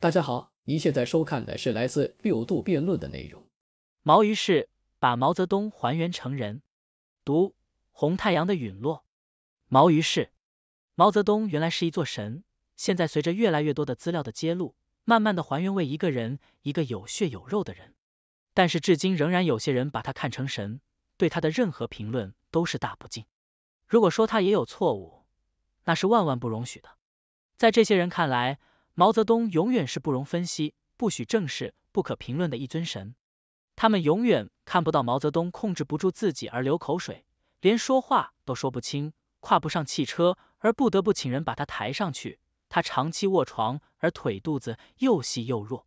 大家好，您现在收看的是来自六度辩论的内容。毛于是把毛泽东还原成人，读《红太阳的陨落》。毛于是，毛泽东原来是一座神，现在随着越来越多的资料的揭露，慢慢的还原为一个人，一个有血有肉的人。但是至今仍然有些人把他看成神，对他的任何评论都是大不敬。如果说他也有错误，那是万万不容许的。在这些人看来。毛泽东永远是不容分析、不许正视、不可评论的一尊神。他们永远看不到毛泽东控制不住自己而流口水，连说话都说不清，跨不上汽车而不得不请人把他抬上去。他长期卧床，而腿肚子又细又弱。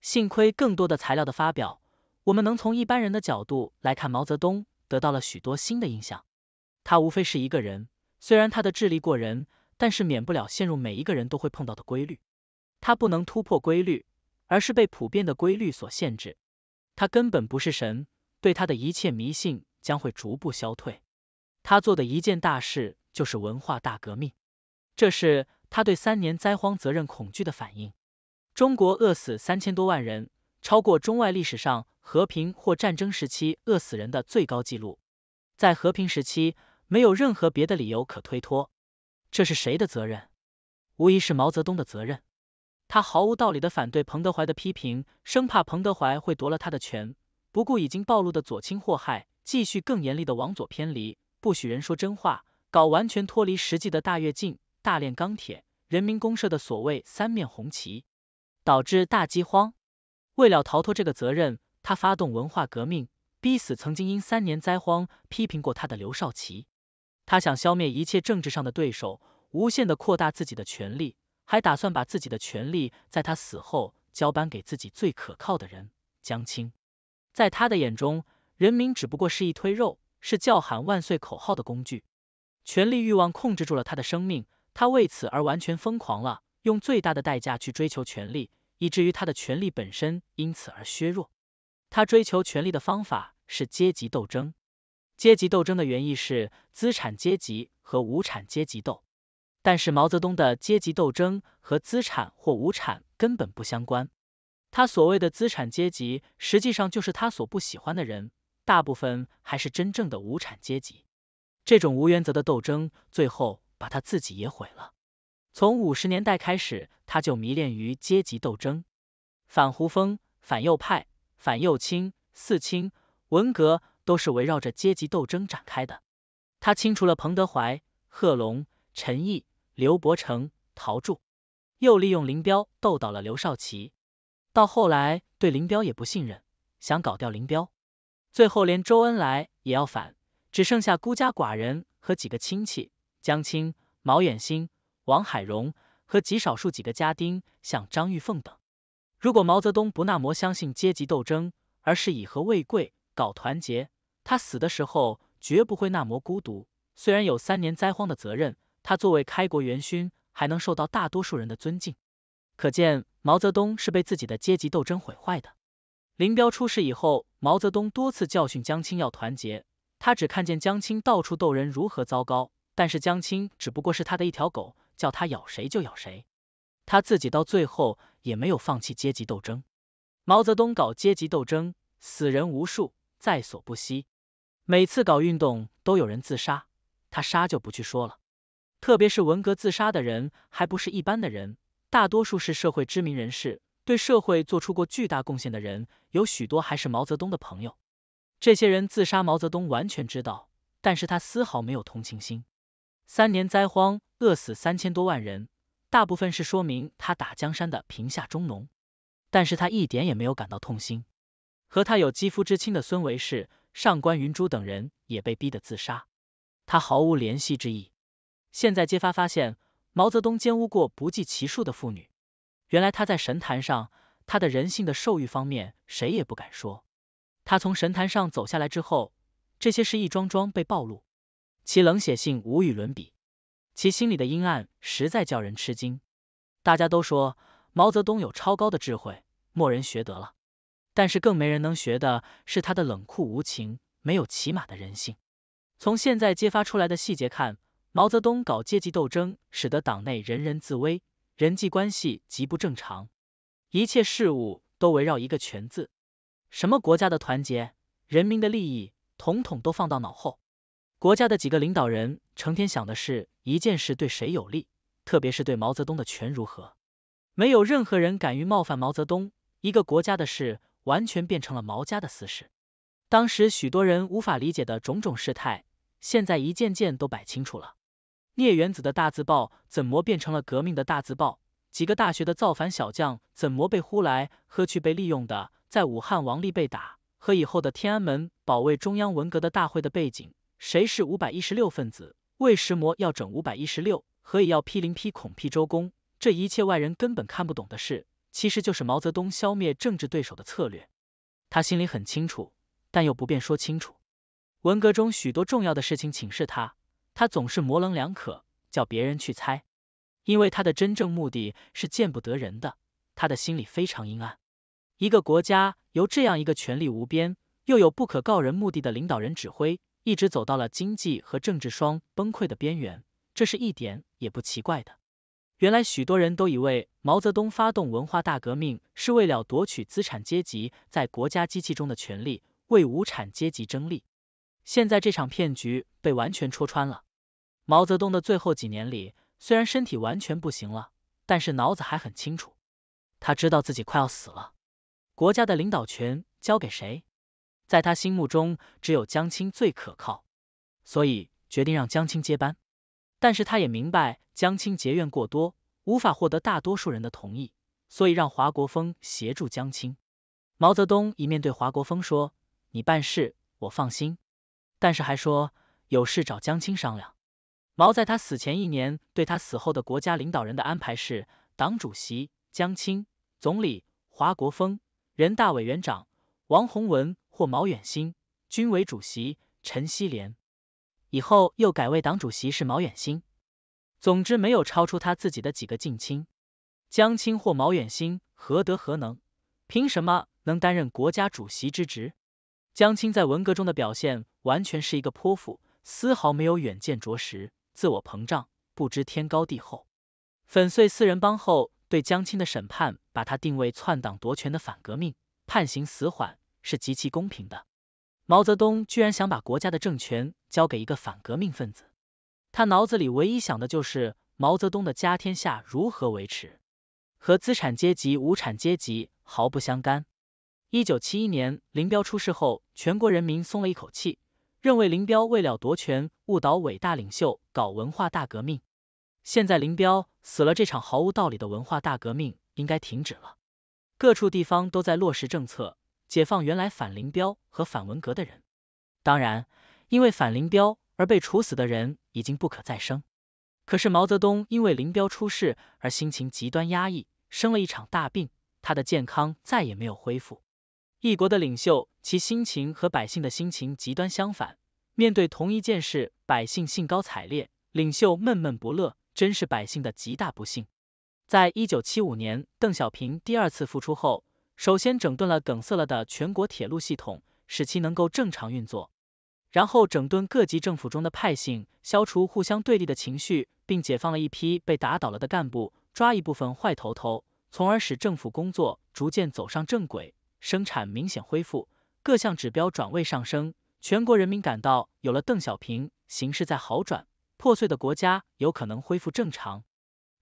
幸亏更多的材料的发表，我们能从一般人的角度来看毛泽东，得到了许多新的印象。他无非是一个人，虽然他的智力过人，但是免不了陷入每一个人都会碰到的规律。他不能突破规律，而是被普遍的规律所限制。他根本不是神，对他的一切迷信将会逐步消退。他做的一件大事就是文化大革命，这是他对三年灾荒责任恐惧的反应。中国饿死三千多万人，超过中外历史上和平或战争时期饿死人的最高纪录。在和平时期，没有任何别的理由可推脱，这是谁的责任？无疑是毛泽东的责任。他毫无道理的反对彭德怀的批评，生怕彭德怀会夺了他的权，不顾已经暴露的左倾祸害，继续更严厉的往左偏离，不许人说真话，搞完全脱离实际的大跃进、大炼钢铁、人民公社的所谓“三面红旗”，导致大饥荒。为了逃脱这个责任，他发动文化革命，逼死曾经因三年灾荒批评过他的刘少奇。他想消灭一切政治上的对手，无限的扩大自己的权力。还打算把自己的权利在他死后交班给自己最可靠的人江青。在他的眼中，人民只不过是一推肉，是叫喊万岁口号的工具。权力欲望控制住了他的生命，他为此而完全疯狂了，用最大的代价去追求权力，以至于他的权力本身因此而削弱。他追求权力的方法是阶级斗争。阶级斗争的原意是资产阶级和无产阶级斗。但是毛泽东的阶级斗争和资产或无产根本不相关，他所谓的资产阶级实际上就是他所不喜欢的人，大部分还是真正的无产阶级。这种无原则的斗争最后把他自己也毁了。从五十年代开始，他就迷恋于阶级斗争，反胡风、反右派、反右倾、四清、文革都是围绕着阶级斗争展开的。他清除了彭德怀、贺龙、陈毅。刘伯承逃铸，又利用林彪斗倒了刘少奇，到后来对林彪也不信任，想搞掉林彪，最后连周恩来也要反，只剩下孤家寡人和几个亲戚江青、毛远新、王海荣和极少数几个家丁，像张玉凤等。如果毛泽东不那么相信阶级斗争，而是以和为贵，搞团结，他死的时候绝不会那么孤独。虽然有三年灾荒的责任。他作为开国元勋，还能受到大多数人的尊敬，可见毛泽东是被自己的阶级斗争毁坏的。林彪出事以后，毛泽东多次教训江青要团结，他只看见江青到处斗人如何糟糕，但是江青只不过是他的一条狗，叫他咬谁就咬谁。他自己到最后也没有放弃阶级斗争。毛泽东搞阶级斗争，死人无数，在所不惜。每次搞运动都有人自杀，他杀就不去说了。特别是文革自杀的人还不是一般的人，大多数是社会知名人士，对社会做出过巨大贡献的人，有许多还是毛泽东的朋友。这些人自杀，毛泽东完全知道，但是他丝毫没有同情心。三年灾荒，饿死三千多万人，大部分是说明他打江山的贫下中农，但是他一点也没有感到痛心。和他有肌肤之亲的孙维世、上官云珠等人也被逼得自杀，他毫无怜惜之意。现在揭发发现，毛泽东奸污过不计其数的妇女。原来他在神坛上，他的人性的兽欲方面，谁也不敢说。他从神坛上走下来之后，这些事一桩桩被暴露，其冷血性无与伦比，其心里的阴暗实在叫人吃惊。大家都说毛泽东有超高的智慧，莫人学得了，但是更没人能学的是他的冷酷无情，没有起码的人性。从现在揭发出来的细节看。毛泽东搞阶级斗争，使得党内人人自危，人际关系极不正常，一切事物都围绕一个“权”字。什么国家的团结、人民的利益，统统都放到脑后。国家的几个领导人成天想的是一件事对谁有利，特别是对毛泽东的权如何。没有任何人敢于冒犯毛泽东。一个国家的事完全变成了毛家的私事。当时许多人无法理解的种种事态，现在一件件都摆清楚了。聂元子的大字报怎么变成了革命的大字报？几个大学的造反小将怎么被呼来喝去被利用的？在武汉王立被打和以后的天安门保卫中央文革的大会的背景，谁是五百一十六分子？为什么要整五百一十六，何以要批林批孔批周公？这一切外人根本看不懂的事，其实就是毛泽东消灭政治对手的策略。他心里很清楚，但又不便说清楚。文革中许多重要的事情，请示他。他总是模棱两可，叫别人去猜，因为他的真正目的是见不得人的，他的心里非常阴暗。一个国家由这样一个权力无边又有不可告人目的的领导人指挥，一直走到了经济和政治双崩溃的边缘，这是一点也不奇怪的。原来许多人都以为毛泽东发动文化大革命是为了夺取资产阶级在国家机器中的权利，为无产阶级争利。现在这场骗局被完全戳穿了。毛泽东的最后几年里，虽然身体完全不行了，但是脑子还很清楚。他知道自己快要死了，国家的领导权交给谁？在他心目中，只有江青最可靠，所以决定让江青接班。但是他也明白江青结怨过多，无法获得大多数人的同意，所以让华国锋协助江青。毛泽东一面对华国锋说：“你办事我放心。”但是还说：“有事找江青商量。”毛在他死前一年，对他死后的国家领导人的安排是：党主席江青，总理华国锋，人大委员长王洪文或毛远新，军委主席陈锡联。以后又改为党主席是毛远新。总之，没有超出他自己的几个近亲。江青或毛远新何德何能，凭什么能担任国家主席之职？江青在文革中的表现完全是一个泼妇，丝毫没有远见卓识。自我膨胀，不知天高地厚。粉碎四人帮后，对江青的审判，把他定位篡党夺权的反革命，判刑死缓，是极其公平的。毛泽东居然想把国家的政权交给一个反革命分子，他脑子里唯一想的就是毛泽东的家天下如何维持，和资产阶级、无产阶级毫不相干。一九七一年林彪出事后，全国人民松了一口气。认为林彪为了夺权，误导伟大领袖，搞文化大革命。现在林彪死了，这场毫无道理的文化大革命应该停止了。各处地方都在落实政策，解放原来反林彪和反文革的人。当然，因为反林彪而被处死的人已经不可再生。可是毛泽东因为林彪出事而心情极端压抑，生了一场大病，他的健康再也没有恢复。一国的领袖。其心情和百姓的心情极端相反，面对同一件事，百姓兴高采烈，领袖闷闷不乐，真是百姓的极大不幸。在一九七五年，邓小平第二次复出后，首先整顿了梗塞了的全国铁路系统，使其能够正常运作，然后整顿各级政府中的派性，消除互相对立的情绪，并解放了一批被打倒了的干部，抓一部分坏头头，从而使政府工作逐渐走上正轨，生产明显恢复。各项指标转位上升，全国人民感到有了邓小平，形势在好转，破碎的国家有可能恢复正常。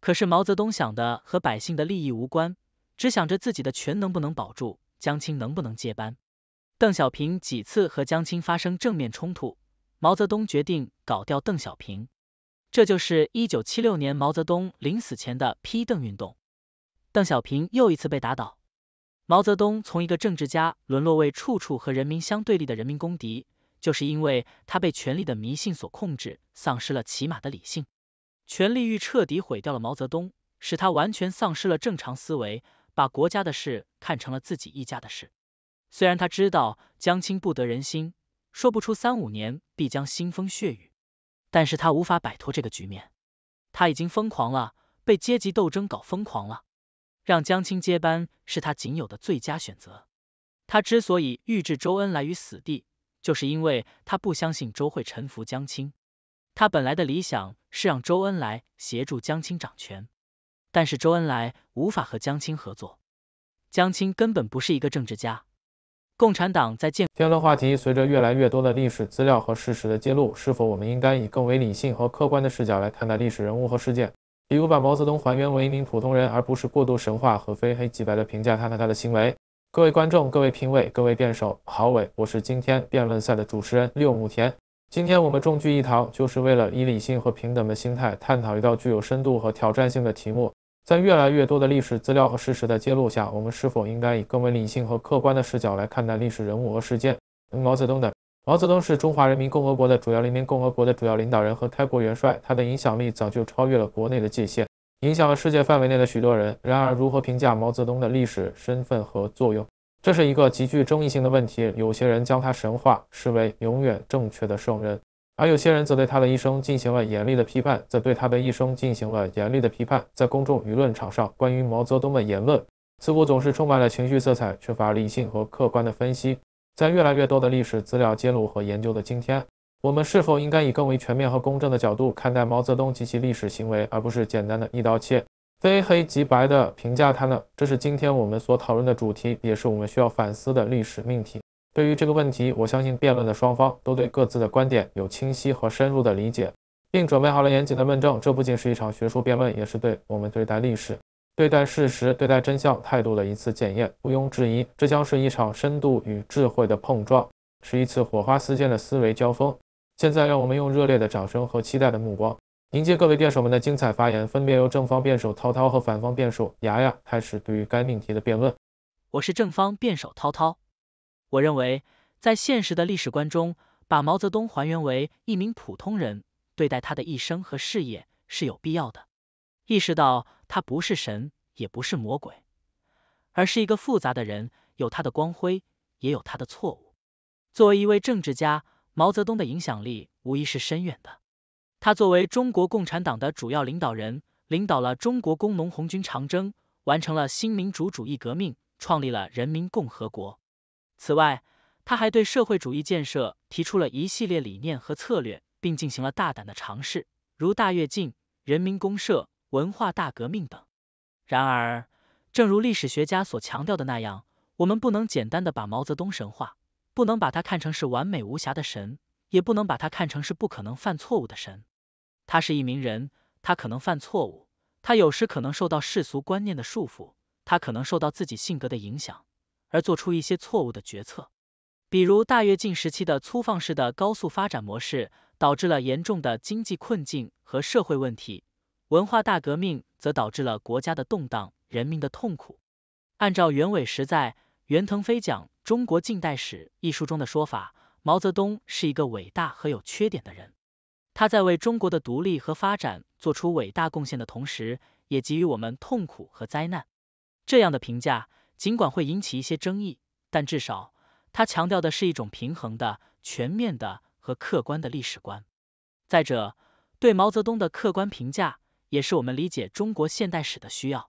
可是毛泽东想的和百姓的利益无关，只想着自己的权能不能保住，江青能不能接班。邓小平几次和江青发生正面冲突，毛泽东决定搞掉邓小平，这就是一九七六年毛泽东临死前的批邓运动，邓小平又一次被打倒。毛泽东从一个政治家沦落为处处和人民相对立的人民公敌，就是因为他被权力的迷信所控制，丧失了起码的理性。权力欲彻底毁掉了毛泽东，使他完全丧失了正常思维，把国家的事看成了自己一家的事。虽然他知道江青不得人心，说不出三五年必将腥风血雨，但是他无法摆脱这个局面。他已经疯狂了，被阶级斗争搞疯狂了。让江青接班是他仅有的最佳选择。他之所以欲置周恩来于死地，就是因为他不相信周会臣服江青。他本来的理想是让周恩来协助江青掌权，但是周恩来无法和江青合作，江青根本不是一个政治家。共产党在建。天论话题随着越来越多的历史资料和事实的揭露，是否我们应该以更为理性和客观的视角来看待历史人物和事件？比如把毛泽东还原为一名普通人，而不是过度神话和非黑即白的评价他和他的行为。各位观众、各位评委、各位辩手，好，伟，我是今天辩论赛的主持人六亩田。今天我们众聚一堂，就是为了以理性和平等的心态，探讨一道具有深度和挑战性的题目。在越来越多的历史资料和事实的揭露下，我们是否应该以更为理性和客观的视角来看待历史人物和事件？毛泽东的。毛泽东是中华人民共和国的主要人民共和国的主要领导人和开国元帅，他的影响力早就超越了国内的界限，影响了世界范围内的许多人。然而，如何评价毛泽东的历史身份和作用，这是一个极具争议性的问题。有些人将他神化，视为永远正确的圣人；而有些人则对他的一生进行了严厉的批判。则对他的一生进行了严厉的批判，在公众舆论场上，关于毛泽东的言论似乎总是充满了情绪色彩，缺乏理性和客观的分析。在越来越多的历史资料揭露和研究的今天，我们是否应该以更为全面和公正的角度看待毛泽东及其历史行为，而不是简单的一刀切、非黑即白的评价他呢？这是今天我们所讨论的主题，也是我们需要反思的历史命题。对于这个问题，我相信辩论的双方都对各自的观点有清晰和深入的理解，并准备好了严谨的论证。这不仅是一场学术辩论，也是对我们对待历史。对待事实、对待真相态度的一次检验，毋庸置疑，这将是一场深度与智慧的碰撞，是一次火花四溅的思维交锋。现在，让我们用热烈的掌声和期待的目光，迎接各位辩手们的精彩发言。分别由正方辩手涛涛和反方辩手牙牙开始，对于该命题的辩论。我是正方辩手涛涛，我认为，在现实的历史观中，把毛泽东还原为一名普通人，对待他的一生和事业是有必要的，意识到。他不是神，也不是魔鬼，而是一个复杂的人，有他的光辉，也有他的错误。作为一位政治家，毛泽东的影响力无疑是深远的。他作为中国共产党的主要领导人，领导了中国工农红军长征，完成了新民主主义革命，创立了人民共和国。此外，他还对社会主义建设提出了一系列理念和策略，并进行了大胆的尝试，如大跃进、人民公社。文化大革命等。然而，正如历史学家所强调的那样，我们不能简单的把毛泽东神化，不能把他看成是完美无瑕的神，也不能把他看成是不可能犯错误的神。他是一名人，他可能犯错误，他有时可能受到世俗观念的束缚，他可能受到自己性格的影响而做出一些错误的决策。比如，大跃进时期的粗放式的高速发展模式，导致了严重的经济困境和社会问题。文化大革命则导致了国家的动荡、人民的痛苦。按照袁伟时在《袁腾飞讲中国近代史》一书中的说法，毛泽东是一个伟大和有缺点的人。他在为中国的独立和发展做出伟大贡献的同时，也给予我们痛苦和灾难。这样的评价尽管会引起一些争议，但至少他强调的是一种平衡的、全面的和客观的历史观。再者，对毛泽东的客观评价。也是我们理解中国现代史的需要。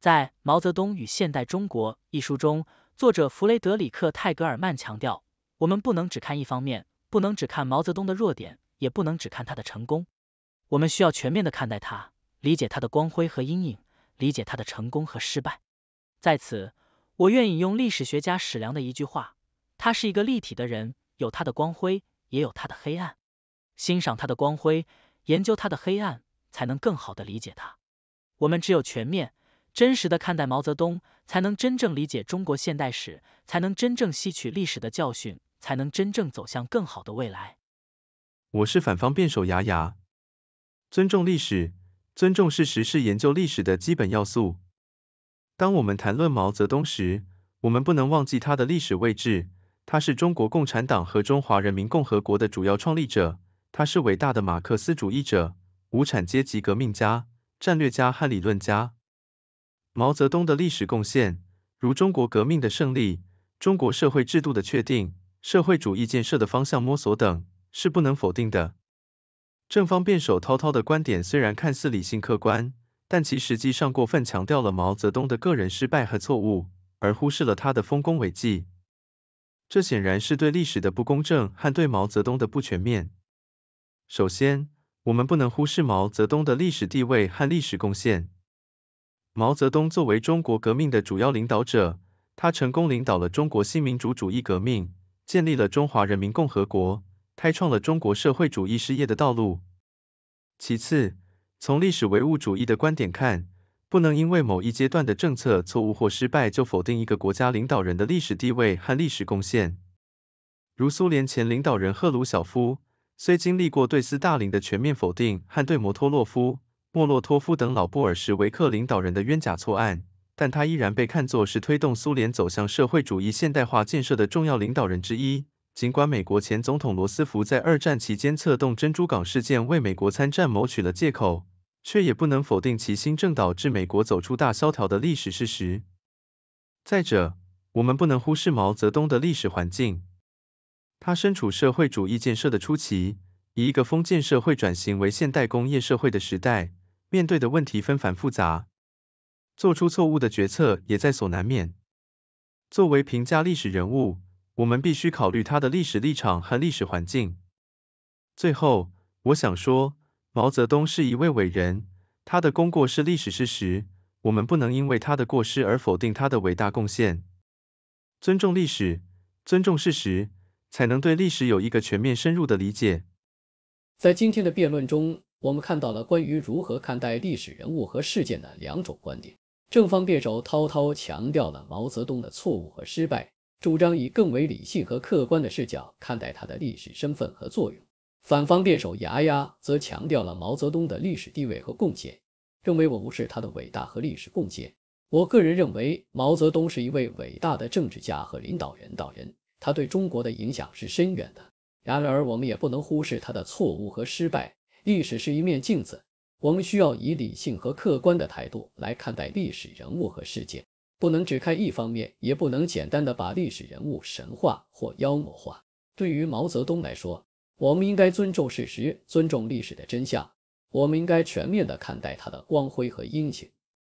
在《毛泽东与现代中国》一书中，作者弗雷德里克·泰格尔曼强调，我们不能只看一方面，不能只看毛泽东的弱点，也不能只看他的成功。我们需要全面的看待他，理解他的光辉和阴影，理解他的成功和失败。在此，我愿引用历史学家史良的一句话：“他是一个立体的人，有他的光辉，也有他的黑暗。欣赏他的光辉，研究他的黑暗。”才能更好的理解他。我们只有全面、真实的看待毛泽东，才能真正理解中国现代史，才能真正吸取历史的教训，才能真正走向更好的未来。我是反方辩手牙牙，尊重历史、尊重事实是研究历史的基本要素。当我们谈论毛泽东时，我们不能忘记他的历史位置。他是中国共产党和中华人民共和国的主要创立者，他是伟大的马克思主义者。无产阶级革命家、战略家和理论家毛泽东的历史贡献，如中国革命的胜利、中国社会制度的确定、社会主义建设的方向摸索等，是不能否定的。正方辩手涛涛的观点虽然看似理性客观，但其实际上过分强调了毛泽东的个人失败和错误，而忽视了他的丰功伟绩。这显然是对历史的不公正和对毛泽东的不全面。首先，我们不能忽视毛泽东的历史地位和历史贡献。毛泽东作为中国革命的主要领导者，他成功领导了中国新民主主义革命，建立了中华人民共和国，开创了中国社会主义事业的道路。其次，从历史唯物主义的观点看，不能因为某一阶段的政策错误或失败就否定一个国家领导人的历史地位和历史贡献，如苏联前领导人赫鲁晓夫。虽经历过对斯大林的全面否定和对摩托洛夫、莫洛托夫等老布尔什维克领导人的冤假错案，但他依然被看作是推动苏联走向社会主义现代化建设的重要领导人之一。尽管美国前总统罗斯福在二战期间策动珍珠港事件为美国参战谋取了借口，却也不能否定其新政导致美国走出大萧条的历史事实。再者，我们不能忽视毛泽东的历史环境。他身处社会主义建设的初期，以一个封建社会转型为现代工业社会的时代，面对的问题纷繁复杂，做出错误的决策也在所难免。作为评价历史人物，我们必须考虑他的历史立场和历史环境。最后，我想说，毛泽东是一位伟人，他的功过是历史事实，我们不能因为他的过失而否定他的伟大贡献。尊重历史，尊重事实。才能对历史有一个全面深入的理解。在今天的辩论中，我们看到了关于如何看待历史人物和事件的两种观点。正方辩手涛涛强调了毛泽东的错误和失败，主张以更为理性和客观的视角看待他的历史身份和作用。反方辩手牙牙则强调了毛泽东的历史地位和贡献，认为我无视他的伟大和历史贡献。我个人认为，毛泽东是一位伟大的政治家和领导人。导人。他对中国的影响是深远的，然而我们也不能忽视他的错误和失败。历史是一面镜子，我们需要以理性和客观的态度来看待历史人物和事件，不能只看一方面，也不能简单的把历史人物神话或妖魔化。对于毛泽东来说，我们应该尊重事实，尊重历史的真相，我们应该全面的看待他的光辉和英雄，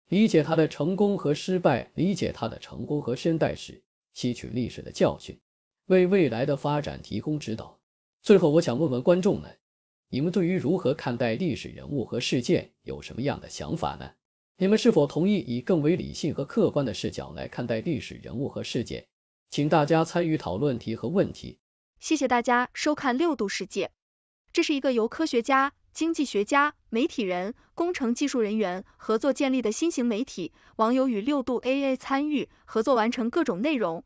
理解他的成功和失败，理解他的成功和身代史，吸取历史的教训。为未来的发展提供指导。最后，我想问问观众们，你们对于如何看待历史人物和事件有什么样的想法呢？你们是否同意以更为理性和客观的视角来看待历史人物和事件？请大家参与讨论题和问题。谢谢大家收看六度世界。这是一个由科学家、经济学家、媒体人、工程技术人员合作建立的新型媒体，网友与六度 AA 参与合作完成各种内容。